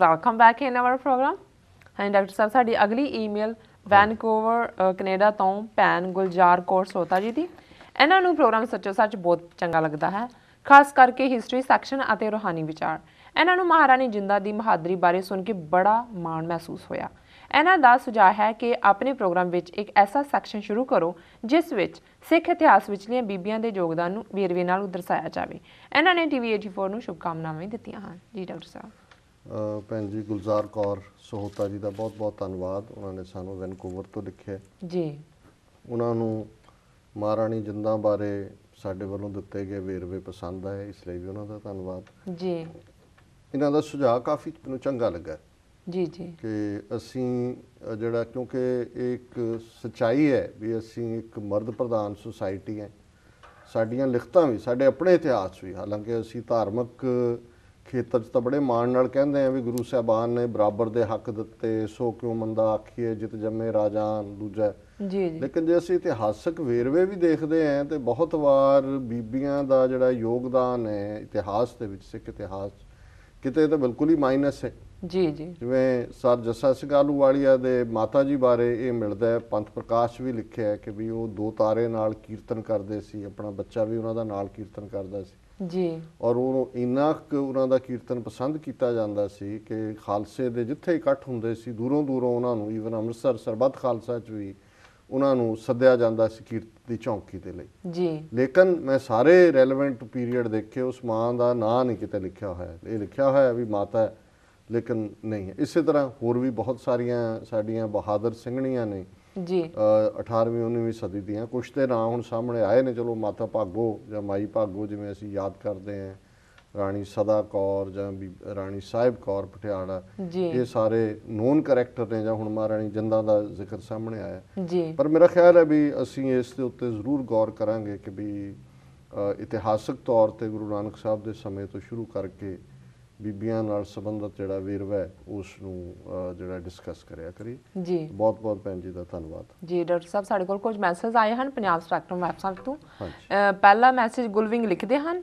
welcome back in our program ਹਾਂ doctor ਸਾਹਿਬ ਸਾਡੀ ਅਗਲੀ ਈਮੇਲ ਵੈਨਕੂਵਰ ਕੈਨੇਡਾ ਤੋਂ ਪੈਨ ਗੁਲਜ਼ਾਰ ਕੌਰ ਸੋਤਾ ਜੀ ਦੀ ਇਹਨਾਂ ਨੂੰ ਪ੍ਰੋਗਰਾਮ ਸੱਚੋ ਸੱਚ ਬਹੁਤ ਚੰਗਾ ਲੱਗਦਾ ਹੈ ਖਾਸ ਕਰਕੇ ਹਿਸਟਰੀ ਸੈਕਸ਼ਨ ਅਤੇ ਰੋਹਾਨੀ ਵਿਚਾਰ ਇਹਨਾਂ ਨੂੰ ਮਹਾਰਾਣੀ ਜਿੰਦਾ ਦੀ ਮਹਾਦਰੀ ਬਾਰੇ ਸੁਣ ਕੇ ਬੜਾ ਮਾਣ ਮਹਿਸੂਸ ਹੋਇਆ ਇਹਨਾਂ ਦਾ ਸੁਝਾਅ ਹੈ ਕਿ ਆਪਣੇ ਪ੍ਰੋਗਰਾਮ ਵਿੱਚ ਇੱਕ ਐਸਾ ਸੈਕਸ਼ਨ ਸ਼ੁਰੂ ਕਰੋ ਜਿਸ ਵਿੱਚ ਸਿੱਖ ਇਤਿਹਾਸ ਵਿੱਚਲੀਆਂ ਬੀਬੀਆਂ ਦੇ ਯੋਗਦਾਨ ਨੂੰ ਵੇਰਵੇ ਨਾਲ ਦਰਸਾਇਆ ਜਾਵੇ ਇਹਨਾਂ ਨੇ ਟੀਵੀ 84 ਨੂੰ ਸ਼ੁਭਕਾਮਨਾਵਾਂ ਵੀ ਦਿੱਤੀਆਂ ਹਨ ਜੀ ਡਾਕਟਰ ਸਾਹਿਬ ਭੈਣ ਜੀ ਗੁਲਜ਼ਾਰ ਕੌਰ ਸੋਹਤਾ ਜੀ ਦਾ ਬਹੁਤ-ਬਹੁਤ ਧੰਨਵਾਦ ਉਹਨਾਂ ਨੇ ਸਾਨੂੰ ਵੈਨਕੂਵਰ ਤੋਂ ਲਿਖਿਆ ਜੀ ਉਹਨਾਂ ਨੂੰ ਮਹਾਰਾਣੀ ਜਿੰਦਾਂ ਬਾਰੇ ਸਾਡੇ ਵੱਲੋਂ ਦਿੱਤੇ ਗਏ ਵੇਰਵੇ ਪਸੰਦ ਆਏ ਇਸ ਲਈ ਵੀ ਉਹਨਾਂ ਦਾ ਧੰਨਵਾਦ ਜੀ ਇਹਨਾਂ ਦਾ ਸੁਝਾਅ ਕਾਫੀ ਮੈਨੂੰ ਚੰਗਾ ਲੱਗਾ ਜੀ ਜੀ ਕਿ ਅਸੀਂ ਜਿਹੜਾ ਕਿਉਂਕਿ ਇੱਕ ਸਚਾਈ ਹੈ ਵੀ ਅਸੀਂ ਇੱਕ ਮਰਦ ਪ੍ਰਧਾਨ ਸੁਸਾਇਟੀ ਹੈ ਸਾਡੀਆਂ ਲਿਖਤਾਂ ਵੀ ਸਾਡੇ ਆਪਣੇ ਇਤਿਹਾਸ ਵੀ ਹਾਲਾਂਕਿ ਅਸੀਂ ਧਾਰਮਿਕ ਖੇਤਰ 'ਚ ਤਾਂ ਬੜੇ ਮਾਣ ਨਾਲ ਕਹਿੰਦੇ ਆ ਵੀ ਗੁਰੂ ਸਾਹਿਬਾਨ ਨੇ ਬਰਾਬਰ ਦੇ ਹੱਕ ਦਿੱਤੇ ਸੋ ਕਿਉਂ ਮੰਦਾ ਆਖੀਏ ਜਿਤ ਜੰਮੇ ਰਾਜਾ ਦੂਜਾ ਜੀ ਜੀ ਲੇਕਿਨ ਜੇ ਅਸੀਂ ਇਤਿਹਾਸਕ ਵੇਰਵੇ ਵੀ ਦੇਖਦੇ ਆਂ ਤੇ ਬਹੁਤ ਵਾਰ ਬੀਬੀਆਂ ਦਾ ਜਿਹੜਾ ਯੋਗਦਾਨ ਹੈ ਇਤਿਹਾਸ ਦੇ ਵਿੱਚ ਸਿੱਖ ਇਤਿਹਾਸ ਕਿਤੇ ਤਾਂ ਬਿਲਕੁਲ ਹੀ ਮਾਈਨਸ ਹੈ ਜੀ ਜੀ ਜਿਵੇਂ ਸਰ ਜੱਸਾ ਸਿੰਘ ਆਲੂਵਾਲੀਆ ਦੇ ਮਾਤਾ ਜੀ ਬਾਰੇ ਇਹ ਮਿਲਦਾ ਹੈ ਪੰਥ ਪ੍ਰਕਾਸ਼ ਵੀ ਲਿਖਿਆ ਹੈ ਕਿ ਵੀ ਉਹ ਦੋ ਤਾਰੇ ਨਾਲ ਕੀਰਤਨ ਕਰਦੇ ਸੀ ਆਪਣਾ ਬੱਚਾ ਵੀ ਉਹਨਾਂ ਦਾ ਨਾਲ ਕੀਰਤਨ ਕਰਦਾ ਸੀ ਜੀ ਔਰ ਉਹ ਇੰਨਾ ਕਿ ਉਹਨਾਂ ਦਾ ਕੀਰਤਨ ਪਸੰਦ ਕੀਤਾ ਜਾਂਦਾ ਸੀ ਕਿ ਖਾਲਸੇ ਦੇ ਜਿੱਥੇ ਇਕੱਠ ਹੁੰਦੇ ਸੀ ਦੂਰੋਂ ਦੂਰੋਂ ਉਹਨਾਂ ਨੂੰ ਈਵਨ ਅੰਮ੍ਰਿਤਸਰ ਸਰਬੱਤ ਖਾਲਸਾ ਚ ਵੀ ਉਹਨਾਂ ਨੂੰ ਸੱਦਿਆ ਜਾਂਦਾ ਸੀ ਕੀਰਤ ਦੀ ਚੌਂਕੀ ਦੇ ਲਈ ਜੀ ਲੇਕਿਨ ਮੈਂ ਸਾਰੇ ਰੈਲੇਵੈਂਟ ਪੀਰੀਅਡ ਦੇਖੇ ਉਸ ਮਾਂ ਦਾ ਨਾਂ ਨਹੀਂ ਕਿਤੇ ਲਿਖਿਆ ਹੋਇਆ ਇਹ ਲਿਖਿਆ ਹੋਇਆ ਵੀ ਮਾਤਾ ਹੈ ਲੇਕਿਨ ਨਹੀਂ ਇਸੇ ਤਰ੍ਹਾਂ ਹੋਰ ਵੀ ਬਹੁਤ ਸਾਰੀਆਂ ਸਾਡੀਆਂ ਬਹਾਦਰ ਸਿੰਘਣੀਆਂ ਨੇ ਜੀ 18ਵੀਂ 19ਵੀਂ ਸਦੀ ਦੀਆਂ ਕੁਝ ਤੇ ਨਾਂ ਹੁਣ ਸਾਹਮਣੇ ਆਏ ਨੇ ਚਲੋ ਮਾਤਾ ਭਾਗੋ ਜਾਂ ਮਾਈ ਭਾਗੋ ਜਿਵੇਂ ਅਸੀਂ ਯਾਦ ਕਰਦੇ ਆਂ ਰਾਣੀ ਸਦਾ ਕੌਰ ਜਾਂ ਰਾਣੀ ਸਾਹਿਬ ਕੌਰ ਪਟਿਆਲਾ ਇਹ ਸਾਰੇ ਨੋਨ ਕੈਰੈਕਟਰ ਨੇ ਜਾਂ ਹੁਣ ਮਹਾਰਾਣੀ ਜਿੰਦਾ ਦਾ ਜ਼ਿਕਰ ਸਾਹਮਣੇ ਆਇਆ ਜੀ ਪਰ ਮੇਰਾ ਖਿਆਲ ਹੈ ਵੀ ਅਸੀਂ ਇਸ ਦੇ ਉੱਤੇ ਜ਼ਰੂਰ ਗੌਰ ਕਰਾਂਗੇ ਕਿ ਵੀ ਇਤਿਹਾਸਕ ਤੌਰ ਤੇ ਗੁਰੂ ਨਾਨਕ ਸਾਹਿਬ ਦੇ ਸਮੇਂ ਤੋਂ ਸ਼ੁਰੂ ਕਰਕੇ ਬੀਬੀਆਂ ਨਾਲ ਸੰਬੰਧਤ ਜਿਹੜਾ ਵੇਰਵਾ ਹੈ ਉਸ ਨੂੰ ਜਿਹੜਾ ਡਿਸਕਸ ਕਰਿਆ ਕਰੀ ਜੀ ਬਹੁਤ ਬਹੁਤ ਭੈਣ ਜੀ ਦਾ ਧੰਨਵਾਦ ਜੀ ਡਾਕਟਰ ਸਾਹਿਬ ਸਾਡੇ ਕੋਲ ਕੁਝ ਮੈਸੇਜ ਆਏ ਹਨ ਪੰਜਾਬ ਸਟ੍ਰੈਕਟਰ ਵੈਬਸਾਈਟ ਤੋਂ ਪਹਿਲਾ ਮੈਸੇਜ ਗੁਲਵਿੰਗ ਲਿਖਦੇ ਹਨ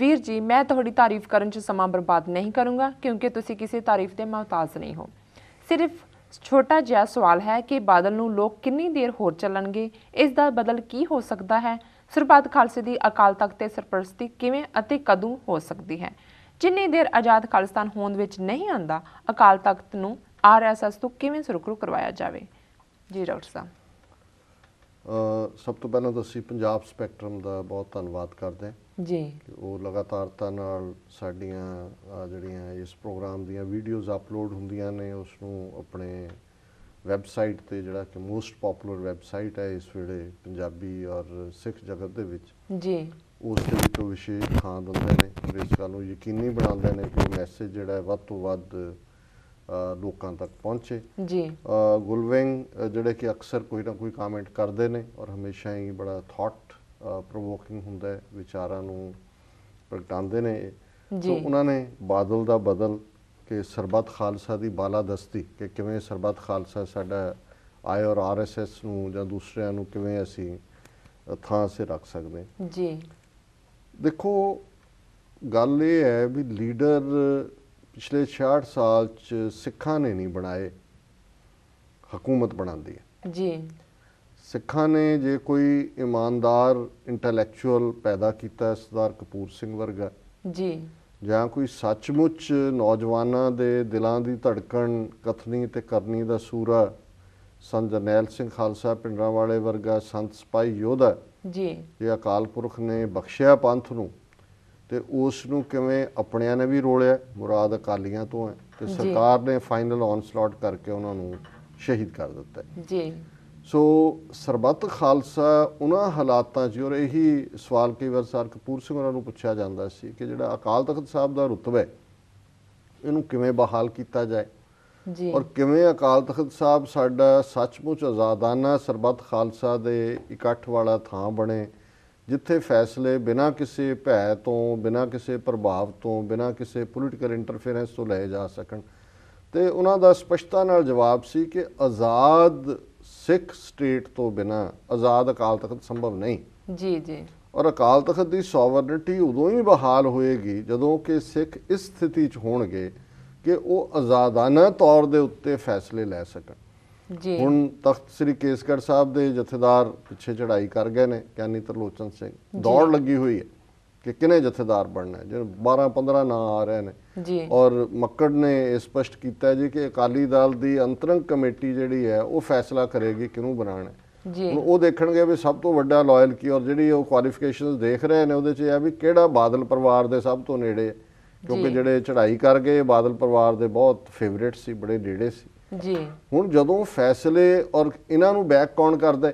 ਵੀਰ ਜੀ ਮੈਂ ਤੁਹਾਡੀ ਤਾਰੀਫ ਕਰਨ 'ਚ ਸਮਾਂ ਬਰਬਾਦ ਨਹੀਂ ਕਰੂੰਗਾ ਕਿਉਂਕਿ ਤੁਸੀਂ ਕਿਸੇ ਤਾਰੀਫ ਦੇ ਮਹਤਾਜ ਨਹੀਂ ਹੋ ਸਿਰਫ ਛੋਟਾ ਜਿਹਾ ਸਵਾਲ ਹੈ ਕਿ ਬਾਦਲ ਨੂੰ ਲੋਕ ਕਿੰਨੀ ਦੇਰ ਹੋਰ ਚੱਲਣਗੇ ਇਸ ਦਾ ਬਦਲ ਕੀ ਹੋ ਸਕਦਾ ਹੈ ਸਰਬੱਤ ਖਾਲਸੇ ਦੀ ਅਕਾਲ ਤਖਤ ਤੇ ਸਰਪ੍ਰਸਤੀ ਕਿਵੇਂ ਅਤੇ ਕਦੋਂ ਹੋ ਸਕਦੀ ਹੈ ਜਿੰਨੀ ਦੇਰ ਆਜ਼ਾਦ ਖਾਲਿਸਤਾਨ ਹੋਂਦ ਵਿੱਚ ਨਹੀਂ ਆਂਦਾ ਅਕਾਲ ਤਖਤ ਨੂੰ ਆਰਐਸਐਸ ਤੋਂ ਕਿਵੇਂ ਸੁਰੱਖਿਅਤ ਕਰਵਾਇਆ ਜਾਵੇ ਜੀ ਡਾਕਟਰ ਸਾਹਿਬ ਸਭ ਤੋਂ ਪਹਿਲਾਂ ਤਾਂ ਅਸੀਂ ਪੰਜਾਬ ਸਪੈਕਟਰਮ ਦਾ ਬਹੁਤ ਧੰਨਵਾਦ ਕਰਦੇ ਹਾਂ ਜੀ ਉਹ ਲਗਾਤਾਰਤਾ ਨਾਲ ਸਾਡੀਆਂ ਜਿਹੜੀਆਂ ਇਸ ਪ੍ਰੋਗਰਾਮ ਦੀਆਂ ਵੀਡੀਓਜ਼ ਅਪਲੋਡ ਹੁੰਦੀਆਂ ਨੇ ਉਸ ਨੂੰ ਆਪਣੇ ਵੈਬਸਾਈਟ ਤੇ ਜਿਹੜਾ ਕਿ ਮੋਸਟ ਪਪੂਲਰ ਵੈਬਸਾਈਟ ਹੈ ਇਸ ਵੇਲੇ ਪੰਜਾਬੀ ਔਰ ਸਿੱਖ ਜਗਤ ਦੇ ਵਿੱਚ ਜੀ ਉਸ ਦੇ ਵਿੱਚੋਂ ਵਿਸ਼ੇਸ਼ ਥਾਂ ਦਿੰਦੇ ਨੇ ਇਸ ਗੱਲ ਨੂੰ ਯਕੀਨੀ ਬਣਾਉਂਦੇ ਨੇ ਕਿ ਮੈਸੇਜ ਜਿਹੜਾ ਵੱਧ ਤੋਂ ਵੱਧ ਲੋਕਾਂ ਤੱਕ ਪਹੁੰਚੇ ਜੀ ਗੁਲਵਿੰਗ ਜਿਹੜੇ ਕਿ ਅਕਸਰ ਕੋਈ ਨਾ ਕੋਈ ਕਮੈਂਟ ਕਰਦੇ ਨੇ ਔਰ ਹਮੇਸ਼ਾ ਹੀ ਬੜਾ ਥਾਟ ਪ੍ਰੋਵੋਕਿੰਗ ਹੁੰਦਾ ਹੈ ਵਿਚਾਰਾਂ ਨੂੰ ਪ੍ਰਗਟਾਉਂਦੇ ਨੇ ਸੋ ਉਹਨਾਂ ਨੇ ਬਾਦਲ ਦਾ ਬਦਲ ਕਿ ਸਰਬੱਤ ਖਾਲਸਾ ਦੀ ਬਾਲਾ ਦਸਤੀ ਕਿ ਕਿਵੇਂ ਸਰਬੱਤ ਖਾਲਸਾ ਸਾਡਾ ਆਏ ਔਰ ਆਰਐਸਐਸ ਨੂੰ ਜਾਂ ਦੂਸਰਿਆਂ ਨੂੰ ਕਿਵੇਂ ਅਸੀਂ ਥਾਂ ਸੇ ਰੱਖ ਸਕਦੇ ਜੀ ਦੇਖੋ ਗੱਲ ਇਹ ਹੈ ਵੀ ਲੀਡਰ ਪਿਛਲੇ 66 ਸਾਲ ਚ ਸਿੱਖਾਂ ਨੇ ਨਹੀਂ ਬਣਾਏ ਹਕੂਮਤ ਬਣਾਉਂਦੀ ਹੈ ਜੀ ਸਿੱਖਾਂ ਨੇ ਜੇ ਕੋਈ ਇਮਾਨਦਾਰ ਇੰਟੈਲੈਕਚੁਅਲ ਪੈਦਾ ਕੀਤਾ ਸਰਦਾਰ ਕਪੂਰ ਸਿੰਘ ਵਰਗਾ ਜੀ ਜਾਂ ਕੋਈ ਸੱਚਮੁੱਚ ਨੌਜਵਾਨਾਂ ਦੇ ਦਿਲਾਂ ਦੀ ਧੜਕਣ ਕਥਨੀ ਤੇ ਕਰਨੀ ਦਾ ਸੂਰਾ ਸੰਤ ਜਨੈਲ ਸਿੰਘ ਖਾਲਸਾ ਪਿੰਡਰਾਂ ਵਾਲੇ ਵਰਗਾ ਸੰਤ ਸਪਾਈ ਯੋਧਾ ਜੀ ਇਹ ਅਕਾਲ ਪੁਰਖ ਨੇ ਬਖਸ਼ਿਆ ਪੰਥ ਨੂੰ ਤੇ ਉਸ ਨੂੰ ਕਿਵੇਂ ਆਪਣਿਆਂ ਨੇ ਵੀ ਰੋਲਿਆ ਮੁਰਾਦ ਅਕਾਲੀਆਂ ਤੋਂ ਹੈ ਤੇ ਸਰਕਾਰ ਨੇ ਫਾਈਨਲ ਔਨਸਲਾਟ ਕਰਕੇ ਉਹਨਾਂ ਨੂੰ ਸ਼ਹੀਦ ਕਰ ਦਿੱਤਾ ਜੀ ਸੋ ਸਰਬੱਤ ਖਾਲਸਾ ਉਹਨਾਂ ਹਾਲਾਤਾਂ 'ਚ ਔਰ ਇਹੀ ਸਵਾਲ ਕਈ ਵਾਰ ਸਰ ਕਪੂਰ ਸਿੰਘ ਉਹਨਾਂ ਨੂੰ ਪੁੱਛਿਆ ਜਾਂਦਾ ਸੀ ਕਿ ਜਿਹੜਾ ਅਕਾਲ ਤਖਤ ਸਾਹਿਬ ਦਾ ਰੁਤਬਾ ਹੈ ਇਹਨੂੰ ਕਿਵੇਂ ਬਹਾਲ ਕੀਤਾ ਜਾਏ ਜੀ ਔਰ ਕਿਵੇਂ ਅਕਾਲ ਤਖਤ ਸਾਹਿਬ ਸਾਡਾ ਸੱਚਮੁੱਚ ਆਜ਼ਾਦਾਨਾ ਸਰਬੱਤ ਖਾਲਸਾ ਦੇ ਇਕੱਠ ਵਾਲਾ ਥਾਂ ਬਣੇ ਜਿੱਥੇ ਫੈਸਲੇ ਬਿਨਾਂ ਕਿਸੇ ਭੈ ਤੋਂ ਬਿਨਾਂ ਕਿਸੇ ਪ੍ਰਭਾਵ ਤੋਂ ਬਿਨਾਂ ਕਿਸੇ ਪੋਲਿਟਿਕਲ ਇੰਟਰਫੇਰੈਂਸ ਤੋਂ ਲਏ ਜਾ ਸਕਣ ਤੇ ਉਹਨਾਂ ਦਾ ਸਪਸ਼ਟਤਾ ਨਾਲ ਜਵਾਬ ਸੀ ਕਿ ਆਜ਼ਾਦ ਸਿੱਖ ਸਟੇਟ ਤੋਂ ਬਿਨਾਂ ਆਜ਼ਾਦ ਅਕਾਲ ਤਖਤ ਸੰਭਵ ਨਹੀਂ ਜੀ ਜੀ ਔਰ ਅਕਾਲ ਤਖਤ ਦੀ ਸੋਵਰਨਿਟੀ ਉਦੋਂ ਹੀ ਬਹਾਲ ਹੋਏਗੀ ਜਦੋਂ ਕਿ ਸਿੱਖ ਇਸ ਸਥਿਤੀ 'ਚ ਹੋਣਗੇ ਕਿ ਉਹ ਆਜ਼ਾਦਾਨਾ ਤੌਰ ਦੇ ਉੱਤੇ ਫੈਸਲੇ ਲੈ ਸਕਣ ਜੀ ਹੁਣ ਤਖਤ ਸ੍ਰੀ ਕੇਸਗੜ ਸਾਹਿਬ ਦੇ ਜਥੇਦਾਰ ਪਿੱਛੇ ਚੜਾਈ ਕਰ ਗਏ ਨੇ ਕਿਆਨੀ ਤਰਲੋਚਨ ਸਿੰਘ ਦੌੜ ਲੱਗੀ ਹੋਈ ਹੈ ਕਿ ਕਿਨੇ ਜਥੇਦਾਰ ਬਣਨਾ ਹੈ ਜਿਹਨ 12 15 ਨਾਂ ਆ ਰਹੇ ਨੇ ਜੀ ਔਰ ਮੱਕੜ ਨੇ ਇਹ ਸਪਸ਼ਟ ਕੀਤਾ ਜੀ ਕਿ ਅਕਾਲੀ ਦਲ ਦੀ ਅੰਤਰੰਗ ਕਮੇਟੀ ਜਿਹੜੀ ਹੈ ਉਹ ਫੈਸਲਾ ਕਰੇਗੀ ਕਿਹਨੂੰ ਬਣਾਣਾ ਜੀ ਉਹ ਦੇਖਣਗੇ ਵੀ ਸਭ ਤੋਂ ਵੱਡਾ ਲਾਇਲ ਕੀ ਔਰ ਜਿਹੜੀ ਉਹ ਕੁਆਲੀਫਿਕੇਸ਼ਨਸ ਦੇਖ ਰਹੇ ਨੇ ਉਹਦੇ 'ਚ ਇਹ ਆ ਵੀ ਕਿਹੜਾ ਬਾਦਲ ਪਰਿਵਾਰ ਦੇ ਸਭ ਤੋਂ ਨੇੜੇ ਹੈ ਕਿਉਂਕਿ ਜਿਹੜੇ ਚੜ੍ਹਾਈ ਕਰ ਗਏ ਬਾਦਲ ਪਰਿਵਾਰ ਦੇ ਬਹੁਤ ਫੇਵਰਿਟ ਸੀ ਬੜੇ ਡੇੜੇ ਸੀ ਜੀ ਹੁਣ ਜਦੋਂ ਫੈਸਲੇ ਔਰ ਇਹਨਾਂ ਨੂੰ ਬੈਕ ਕੌਣ ਕਰਦਾ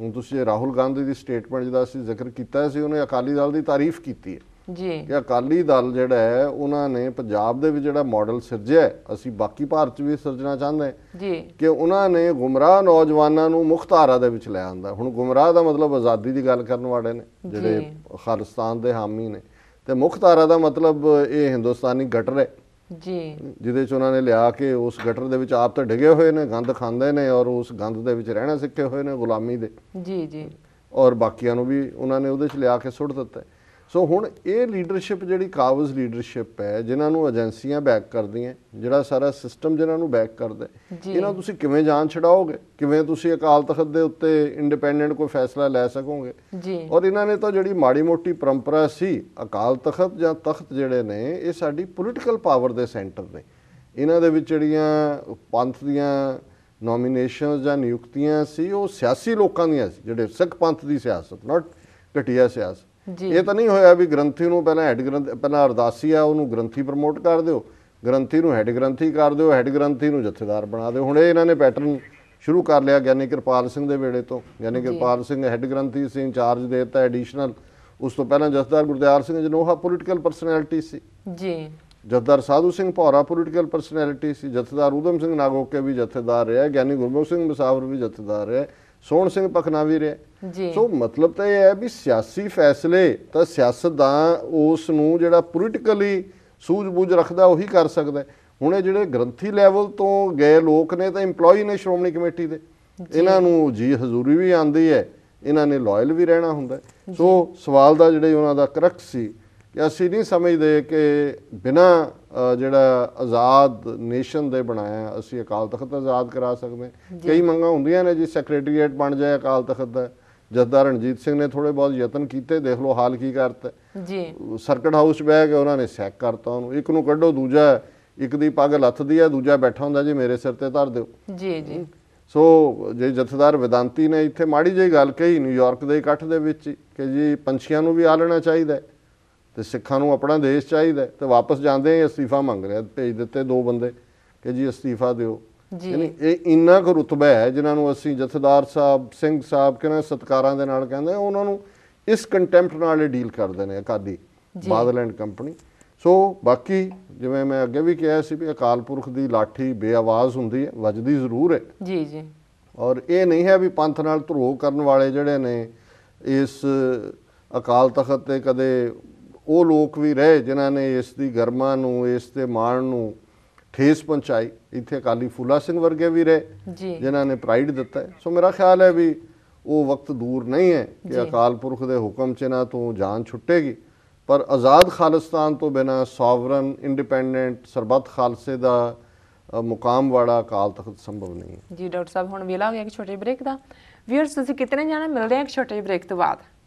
ਹੁਣ ਤੁਸੀਂ ਰਾਹੁਲ ਗਾਂਧੀ ਦੀ ਸਟੇਟਮੈਂਟ ਜਿਹਦਾ ਅਸੀਂ ਜ਼ਿਕਰ ਕੀਤਾ ਸੀ ਉਹਨੇ ਅਕਾਲੀ ਦਲ ਦੀ ਤਾਰੀਫ ਕੀਤੀ ਹੈ ਜੀ ਕਿ ਅਕਾਲੀ ਦਲ ਜਿਹੜਾ ਹੈ ਉਹਨਾਂ ਨੇ ਪੰਜਾਬ ਦੇ ਵਿੱਚ ਜਿਹੜਾ ਮਾਡਲ ਸਿਰਜਿਆ ਅਸੀਂ ਬਾਕੀ ਭਾਰਤ ਵੀ ਸਿਰਜਣਾ ਚਾਹੁੰਦੇ ਹਾਂ ਜੀ ਕਿ ਉਹਨਾਂ ਨੇ ਗੁੰਮਰਾਹ ਨੌਜਵਾਨਾਂ ਨੂੰ ਮੁਖਤਾਰਾ ਦੇ ਵਿੱਚ ਲੈ ਆਂਦਾ ਹੁਣ ਗੁੰਮਰਾਹ ਦਾ ਮਤਲਬ ਆਜ਼ਾਦੀ ਦੀ ਗੱਲ ਕਰਨ ਵਾਲੇ ਨੇ ਜਿਹੜੇ ਖਾਲਿਸਤਾਨ ਦੇ ਹਾਮੀ ਨੇ ਤੇ ਮੁੱਖ ਧਾਰਾ ਦਾ ਮਤਲਬ ਇਹ ਹਿੰਦੁਸਤਾਨੀ ਗਟਰ ਹੈ ਜੀ ਜਿਹਦੇ ਚ ਉਹਨਾਂ ਨੇ ਲਿਆ ਕੇ ਉਸ ਗਟਰ ਦੇ ਵਿੱਚ ਆਪ ਤਾਂ ਡਿਗੇ ਹੋਏ ਨੇ ਗੰਦ ਖਾਂਦੇ ਨੇ ਔਰ ਉਸ ਗੰਦ ਦੇ ਵਿੱਚ ਰਹਿਣਾ ਸਿੱਖੇ ਹੋਏ ਨੇ ਗੁਲਾਮੀ ਦੇ ਜੀ ਜੀ ਔਰ ਬਾਕੀਆਂ ਨੂੰ ਵੀ ਉਹਨਾਂ ਨੇ ਉਹਦੇ ਚ ਲਿਆ ਕੇ ਸੁੱਟ ਦਿੱਤਾ ਸੋ ਹੁਣ ਇਹ ਲੀਡਰਸ਼ਿਪ ਜਿਹੜੀ ਕਾਬਜ਼ ਲੀਡਰਸ਼ਿਪ ਹੈ ਜਿਨ੍ਹਾਂ ਨੂੰ ਏਜੰਸੀਆਂ ਬੈਕ ਕਰਦੀਆਂ ਜਿਹੜਾ ਸਾਰਾ ਸਿਸਟਮ ਜਿਨ੍ਹਾਂ ਨੂੰ ਬੈਕ ਕਰਦਾ ਇਹਨਾਂ ਤੁਸੀਂ ਕਿਵੇਂ ਜਾਨ ਛਡਾਓਗੇ ਕਿਵੇਂ ਤੁਸੀਂ ਅਕਾਲ ਤਖਤ ਦੇ ਉੱਤੇ ਇੰਡੀਪੈਂਡੈਂਟ ਕੋਈ ਫੈਸਲਾ ਲੈ ਸਕੋਗੇ ਜੀ ਔਰ ਇਹਨਾਂ ਨੇ ਤਾਂ ਜਿਹੜੀ ਮਾੜੀ ਮੋਟੀ ਪਰੰਪਰਾ ਸੀ ਅਕਾਲ ਤਖਤ ਜਾਂ ਤਖਤ ਜਿਹੜੇ ਨੇ ਇਹ ਸਾਡੀ ਪੋਲਿਟੀਕਲ ਪਾਵਰ ਦੇ ਸੈਂਟਰ ਨੇ ਇਹਨਾਂ ਦੇ ਵਿੱਚ ਜਿਹੜੀਆਂ ਪੰਥ ਦੀਆਂ ਨੋਮੀਨੇਸ਼ਨਸ ਜਾਂ ਨਿਯੁਕਤੀਆਂ ਸੀ ਉਹ ਸਿਆਸੀ ਲੋਕਾਂ ਦੀਆਂ ਸੀ ਜਿਹੜੇ ਸਿੱਖ ਪੰਥ ਦੀ ਸਿਆਸਤ ਨਾਟ ਘਟਿਆ ਸਿਆਸਤ ਜੀ ਇਹ ਤਾਂ ਨਹੀਂ ਹੋਇਆ ਵੀ ਗ੍ਰੰਥੀ ਨੂੰ ਪਹਿਲਾਂ ਹੈਡ ਗ੍ਰੰਥ ਪਹਿਲਾਂ ਅਰਦਾਸੀ ਆ ਉਹਨੂੰ ਗ੍ਰੰਥੀ ਪ੍ਰਮੋਟ ਕਰ ਦਿਓ ਗ੍ਰੰਥੀ ਨੂੰ ਹੈਡ ਗ੍ਰੰਥੀ ਕਰ ਦਿਓ ਹੈਡ ਗ੍ਰੰਥੀ ਨੂੰ ਜਥੇਦਾਰ ਬਣਾ ਦਿਓ ਹੁਣ ਇਹ ਇਹਨਾਂ ਨੇ ਪੈਟਰਨ ਸ਼ੁਰੂ ਕਰ ਲਿਆ ਗਿਆਨੀ ਕਿਰਪਾਲ ਸਿੰਘ ਦੇ ਵੇਲੇ ਤੋਂ ਗਿਆਨੀ ਕਿਰਪਾਲ ਸਿੰਘ ਹੈਡ ਗ੍ਰੰਥੀ ਸੀ ਇੰਚਾਰਜ ਦੇ ਦਿੱਤਾ ਐਡੀਸ਼ਨਲ ਉਸ ਤੋਂ ਪਹਿਲਾਂ ਜਸਦਾਰ ਗੁਰਦਿਆਰ ਸਿੰਘ ਜਨੋਹਾ ਪੋਲੀਟੀਕਲ ਪਰਸਨੈਲਿਟੀ ਸੀ ਜੀ ਜਥੇਦਾਰ ਸਾਧੂ ਸਿੰਘ ਭੌਰਾ ਪੋਲੀਟੀਕਲ ਪਰਸਨੈਲਿਟੀ ਸੀ ਜਥੇਦਾਰ ਉਦਮ ਸਿੰਘ ਨਾਗੋਕੇ ਵੀ ਜਥੇਦਾਰ ਰਿਹਾ ਗਿਆਨੀ ਗੁਰਮੁਖ ਸਿੰਘ ਮਸਾਵਰ ਵੀ ਜਥੇਦਾਰ ਰਿਹਾ ਸੋਹਣ ਸਿੰਘ ਪਖਨਾ ਵੀ ਰਿਹਾ ਜੀ ਸੋ ਮਤਲਬ ਤਾਂ ਇਹ ਹੈ ਵੀ ਸਿਆਸੀ ਫੈਸਲੇ ਤਾਂ ਸਿਆਸਤਦਾਨ ਉਸ ਨੂੰ ਜਿਹੜਾ ਪੋਲੀਟੀਕਲੀ ਸੂਝ-ਬੂਝ ਰੱਖਦਾ ਉਹੀ ਕਰ ਸਕਦਾ ਹੁਣ ਇਹ ਜਿਹੜੇ ਗ੍ਰੰਥੀ ਲੈਵਲ ਤੋਂ ਗਏ ਲੋਕ ਨੇ ਤਾਂ EMPLOYEE ਨੇ ਸ਼੍ਰੋਮਣੀ ਕਮੇਟੀ ਦੇ ਇਹਨਾਂ ਨੂੰ ਜੀ ਹਜ਼ੂਰੀ ਵੀ ਆਂਦੀ ਹੈ ਇਹਨਾਂ ਨੇ ਲਾਇਲ ਵੀ ਰਹਿਣਾ ਹੁੰਦਾ ਸੋ ਸਵਾਲ ਦਾ ਜਿਹੜੇ ਉਹਨਾਂ ਦਾ ਕਰਕਟ ਸੀ ਕਿ ਅਸੀਂ ਨਹੀਂ ਸਮਝਦੇ ਕਿ ਬਿਨਾ ਜਿਹੜਾ ਆਜ਼ਾਦ ਨੇਸ਼ਨ ਦੇ ਬਣਾਇਆ ਅਸੀਂ ਅਕਾਲ ਤਖਤ ਆਜ਼ਾਦ ਕਰਾ ਸਕਦੇ ਕਈ ਮੰਗਾਂ ਹੁੰਦੀਆਂ ਨੇ ਜੀ ਸੈਕਟਰੀਏਟ ਬਣ ਜਾਏ ਅਕਾਲ ਤਖਤ ਦਾ ਜਸਦਾਰ ਰਣਜੀਤ ਸਿੰਘ ਨੇ ਥੋੜੇ ਬਹੁਤ ਯਤਨ ਕੀਤੇ ਦੇਖ ਲਓ ਹਾਲ ਕੀ ਕਰਤਾ ਜੀ ਸਰਕਟ ਹਾਊਸ ਬਹਿ ਕੇ ਉਹਨਾਂ ਨੇ ਸੈਕ ਕਰਤਾ ਉਹਨੂੰ ਇੱਕ ਨੂੰ ਕੱਢੋ ਦੂਜਾ ਇੱਕ ਦੀ ਪੱਗ ਲੱਥਦੀ ਹੈ ਦੂਜਾ ਬੈਠਾ ਹੁੰਦਾ ਜੀ ਮੇਰੇ ਸਿਰ ਤੇ ਧਰ ਦਿਓ ਜੀ ਜੀ ਸੋ ਜੇ ਜਥੇਦਾਰ ਵਿਦਾਂਤੀ ਨੇ ਇੱਥੇ ਮਾੜੀ ਜਿਹੀ ਗੱਲ ਕਹੀ ਨਿਊਯਾਰਕ ਦੇ ਇਕੱਠ ਦੇ ਵਿੱਚ ਕਿ ਜੀ ਪੰਛੀਆਂ ਨੂੰ ਵੀ ਆਲਣਾ ਚਾਹੀਦਾ ਤੇ ਸਿੱਖਾਂ ਨੂੰ ਆਪਣਾ ਦੇਸ਼ ਚਾਹੀਦਾ ਤੇ ਵਾਪਸ ਜਾਂਦੇ ਆ ਅਸਤੀਫਾ ਮੰਗ ਰਿਹਾ ਭੇਜ ਦਿੱਤੇ ਦੋ ਬੰਦੇ ਕਿ ਜੀ ਅਸਤੀਫਾ ਦਿਓ ਜੀ ਇਹ ਇੰਨਾ ਕੁ ਰੁਤਬਾ ਹੈ ਜਿਨ੍ਹਾਂ ਨੂੰ ਅਸੀਂ ਜਥੇਦਾਰ ਸਾਹਿਬ ਸਿੰਘ ਸਾਹਿਬ ਕਹਿੰਦੇ ਸਤਕਾਰਾਂ ਦੇ ਨਾਲ ਕਹਿੰਦੇ ਉਹਨਾਂ ਨੂੰ ਇਸ ਕੰਟੈਂਪਟ ਨਾਲ ਹੀ ਡੀਲ ਕਰਦੇ ਨੇ ਅਕਾਦੀ ਬਾਦਲੈਂਡ ਕੰਪਨੀ ਸੋ ਬਾਕੀ ਜਿਵੇਂ ਮੈਂ ਅੱਗੇ ਵੀ ਕਿਹਾ ਸੀ ਵੀ ਅਕਾਲ ਪੁਰਖ ਦੀ ਲਾਠੀ ਬੇਆਵਾਜ਼ ਹੁੰਦੀ ਹੈ ਵੱਜਦੀ ਜ਼ਰੂਰ ਹੈ ਜੀ ਜੀ ਔਰ ਇਹ ਨਹੀਂ ਹੈ ਵੀ ਪੰਥ ਨਾਲ ਧਰੋਹ ਕਰਨ ਵਾਲੇ ਜਿਹੜੇ ਨੇ ਇਸ ਅਕਾਲ ਤਖਤ ਤੇ ਕਦੇ ਉਹ ਲੋਕ ਵੀ ਰਹੇ ਜਿਨ੍ਹਾਂ ਨੇ ਇਸ ਦੀ ਗਰਮਾ ਨੂੰ ਇਸ ਤੇ ਮਾਣ ਨੂੰ ਠੇਸ ਪਹੁੰਚਾਈ ਇੱਥੇ ਅਕਾਲੀ ਫੂਲਾ ਸਿੰਘ ਵਰਗੇ ਵੀ ਰਹੇ ਜਿਨ੍ਹਾਂ ਨੇ ਪ੍ਰਾਈਡ ਦਿੱਤਾ ਸੋ ਮੇਰਾ ਖਿਆਲ ਹੈ ਵੀ ਉਹ ਵਕਤ ਦੂਰ ਨਹੀਂ ਹੈ ਕਿ ਅਕਾਲ ਪੁਰਖ ਦੇ ਹੁਕਮ 'ਚ ਨਾ ਤੂੰ ਜਾਨ ਛੁੱਟੇਗੀ ਪਰ ਆਜ਼ਾਦ ਖਾਲਿਸਤਾਨ ਤੋਂ ਬਿਨਾ ਸੋਵਰਨ ਇੰਡੀਪੈਂਡੈਂਟ ਸਰਬੱਤ ਖਾਲਸੇ ਦਾ ਮੁਕਾਮ ਵਾਲਾ ਅਕਾਲ ਤਖਤ ਸੰਭਵ ਨਹੀਂ ਜੀ ਡਾਕਟਰ ਸਾਹਿਬ ਹੁਣ ਵੇਲਾ ਹੋ ਗਿਆ ਕਿ ਛੋਟੇ ਬ੍ਰੇਕ ਦਾ ਵੀਅਰਸ ਤੁਸੀਂ ਕਿਤਨੇ ਜਾਣਾ ਮਿਲਦੇ ਆ ਇੱਕ ਛੋਟੇ ਬ੍ਰੇਕ ਤੋਂ ਬਾਅਦ